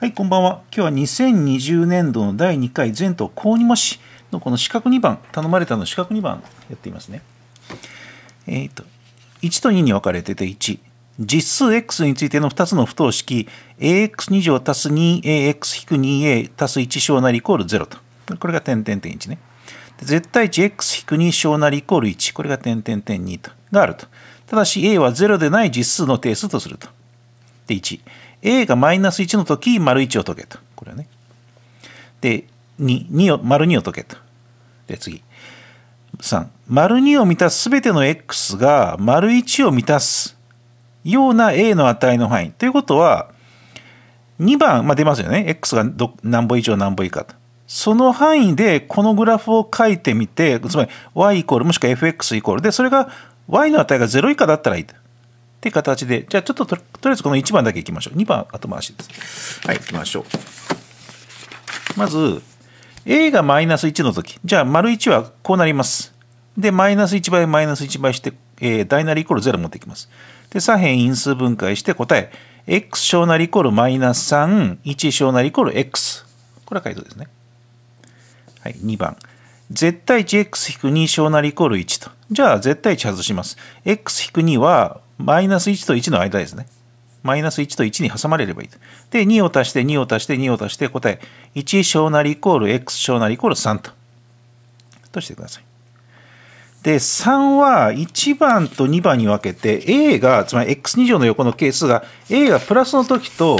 はい、こんばんは。今日は2020年度の第2回全島公認模試のこの四角2番、頼まれたの四角2番やっていますね。えっ、ー、と、1と2に分かれてて1、実数 x についての2つの不等式、ax2 乗足す 2ax-2a 足す1小なりイコール0と。これが点点点1ね。絶対値 x-2 小なりイコール1。これが点点点2と。があると。ただし a は0でない実数の定数とすると。で1。a がマイナス1の時、丸1を解けと。これはね。で、2、2を、丸2を解けと。で、次。3、丸2を満たすすべての x が丸1を満たすような a の値の範囲。ということは、2番、まあ、出ますよね。x がど何歩以上何歩以下と。その範囲でこのグラフを書いてみて、つまり y イコールもしくは fx イコールで、それが y の値が0以下だったらいいと。って形で、じゃあちょっととりあえずこの1番だけいきましょう。2番後回しです。はい、いきましょう。まず、a がマイナス1の時、じゃあ丸1はこうなります。で、マイナス1倍、マイナス1倍して、えー、大なりイコール0持ってきます。で、左辺因数分解して答え、x 小なりイコールマイナス3、1小なりイコール x。これは解答ですね。はい、2番。絶対 1x-2 小なりイコール1と。じゃあ、絶対1外します。x-2 はマイナス1と1の間ですね。マイナス1と1に挟まれればいい。で、2を足して、2を足して、2を足して、答え、1小なりイコール x 小なりイコール3と。としてください。で、3は1番と2番に分けて、a が、つまり x2 乗の横の係数が、a がプラスの時と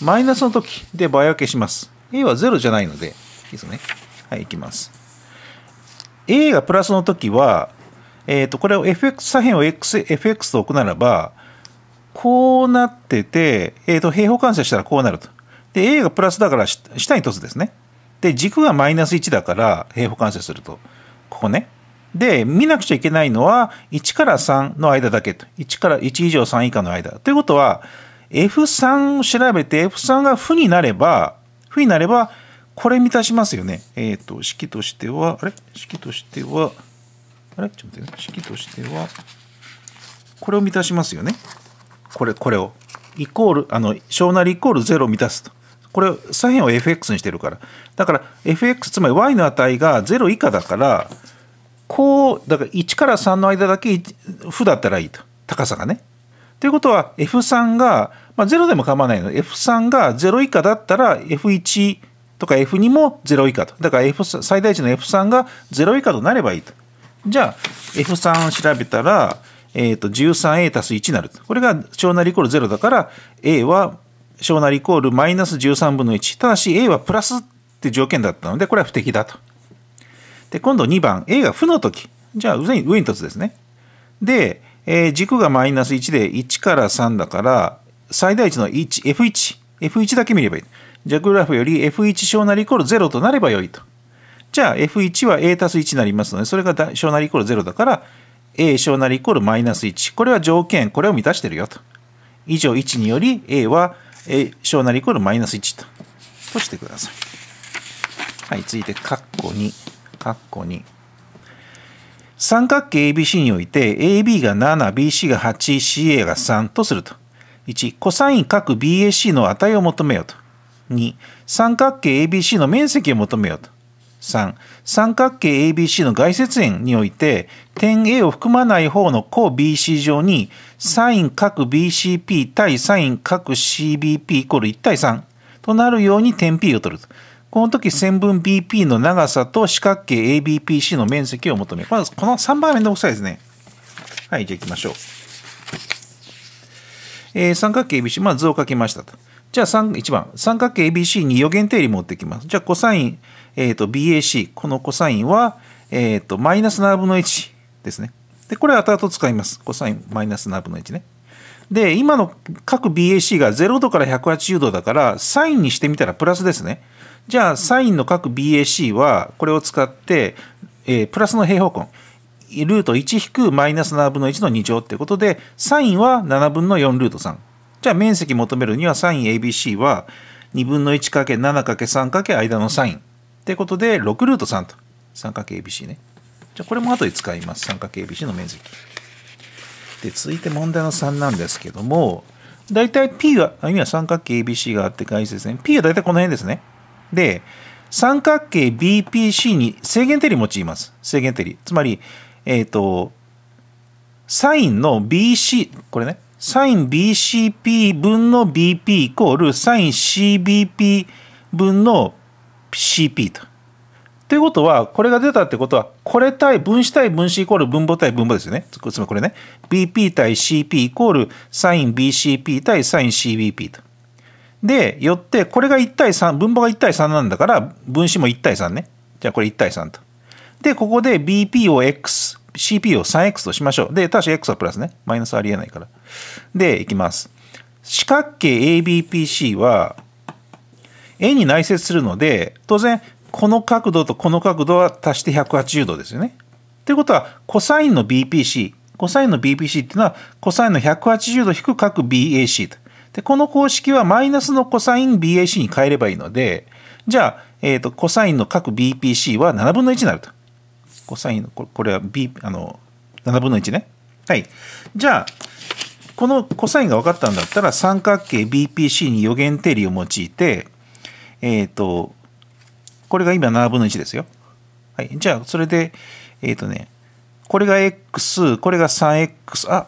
マイナスの時で倍分けします。a は0じゃないので、いいですね。はい、いきます。a がプラスの時は、えっ、ー、と、これを FX 左辺を XFX と置くならば、こうなってて、えっ、ー、と、平方完成したらこうなると。で、A がプラスだから下に凸ですね。で、軸がマイナス1だから平方完成すると。ここね。で、見なくちゃいけないのは、1から3の間だけと。1から1以上3以下の間。ということは、F3 を調べて、F3 が負になれば、負になれば、これ満たしますよね。えっ、ー、と、式としては、あれ式としては、あれちょっと式としては、これを満たしますよね。これ、これを。イコール、あの、小なりイコール0を満たすと。これ、左辺を fx にしてるから。だから、fx、つまり y の値が0以下だから、こう、だから1から3の間だけ負だったらいいと。高さがね。ということは、F3 が、まあ、0でも構わないので、F3 が0以下だったら、F1 とか F2 も0以下と。だから、F、最大値の F3 が0以下となればいいと。じゃあ F3 を調べたら、えーと、13a たす1になる。これが小なりイコール0だから a は小なりイコールマイナス13分の1。ただし a はプラスって条件だったのでこれは不適だと。で今度2番 a が負の時。じゃあ上に上に凸ですね。で、えー、軸がマイナス1で1から3だから最大値の1 f1。f1 だけ見ればいい。じゃあグラフより f1 小なりイコール0となればよいと。じゃあ F1 は a たす1になりますので、それが小なりイコール0だから、a 小なりイコールマイナス1。これは条件、これを満たしてるよと。以上1により a は小なりイコールマイナス1と。としてください。はい、続いて、カッコ2。カッコ2。三角形 ABC において AB が7、BC が8、CA が3とすると。1、コサイン各 BAC の値を求めようと。2、三角形 ABC の面積を求めようと。3三角形 ABC の外接円において点 A を含まない方の項 BC 上にサイン角 BCP 対サイン角 CBP イコール1対3となるように点 P を取ると。この時線分 BP の長さと四角形 ABPC の面積を求めまずこの3番はめんくさいですね。はい、じゃあいきましょう。えー、三角形 ABC、まあ図を書きましたと。じゃあ1番、三角形 ABC に余弦定理持ってきます。じゃあ、コサイン、えーと、BAC、このコサインは、えっ、ー、と、マイナス7分の1ですね。で、これ後々使います。コサインマイナス7分の1ね。で、今の各 BAC が0度から180度だから、サインにしてみたらプラスですね。じゃあ、サインの各 BAC は、これを使って、えー、プラスの平方根、ルート1引くマイナス7分の1の2乗ってことで、サインは7分の4ルート3。じゃあ面積求めるにはサイン ABC は2分の 1×7×3× 間のサイン。ってことで、6ルート3と。3×ABC ね。じゃあこれも後で使います。3×ABC の面積。で、続いて問題の3なんですけども、大体 P は、あ、意は三角形 ABC があって外ですね。P は大体この辺ですね。で、三角形 BPC に制限定理用います。制限定理。つまり、えっ、ー、と、サインの BC、これね、サイン BCP 分の BP イコールサイン CBP 分の CP と。ということは、これが出たってことは、これ対分子対分子イコール分母対分母ですよね。つまりこれね、BP 対 CP イコールサイン BCP 対サイン CBP と。で、よって、これが1対3、分母が1対3なんだから、分子も1対3ね。じゃあこれ1対3と。で、ここで BP を X、c p を 3x としましょう。で、ただし x はプラスね。マイナスありえないから。で、いきます。四角形 ABPC は、A に内接するので、当然、この角度とこの角度は足して180度ですよね。ということは、コサインの BPC、コサインの BPC っていうのは、コサインの180度引く角 BAC と。で、この公式はマイナスのコサイン BAC に変えればいいので、じゃあ、えっ、ー、と、コサインの角 BPC は7分の1になると。コサインの、これは B、あの、7分の1ね。はい。じゃあ、このコサインが分かったんだったら、三角形 BPC に予言定理を用いて、えっ、ー、と、これが今7分の1ですよ。はい。じゃあ、それで、えっ、ー、とね、これが X、これが 3X、あ、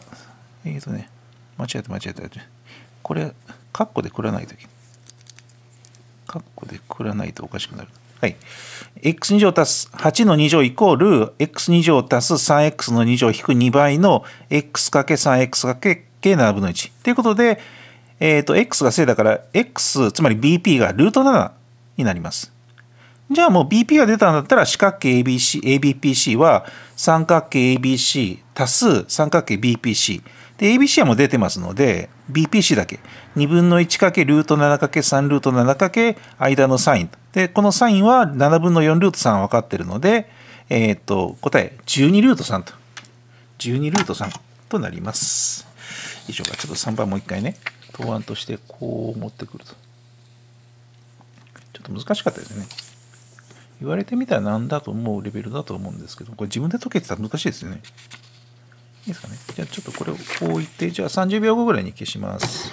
えっ、ー、とね、間違えた間違えた。これ、カッコでくらないとき。カッコでくらないとおかしくなる。はい。x2 乗足す8の2乗イコール x2 乗足す 3x の2乗引く2倍の x かけ 3x かけ計7分の1。ということで、えっ、ー、と、x が正だから x、つまり bp がルート7になります。じゃあもう BP が出たんだったら四角形 ABC、ABPC は三角形 ABC 足す三角形 BPC で、ABC はもう出てますので、BPC だけ。2分の1かけルート7かけ3ルート7かけ間のサイン。で、このサインは7分の4ルート3分かってるので、えっ、と、答え12ルート3と。12ルート3となります。以上がちょっと3番もう一回ね、答案としてこう持ってくると。ちょっと難しかったですね。言われてみたらなんだと思うレベルだと思うんですけど、これ自分で解けてたら難しいですよね。ですかね。じゃあちょっとこれをこう置いて、じゃあ30秒後ぐらいに消します。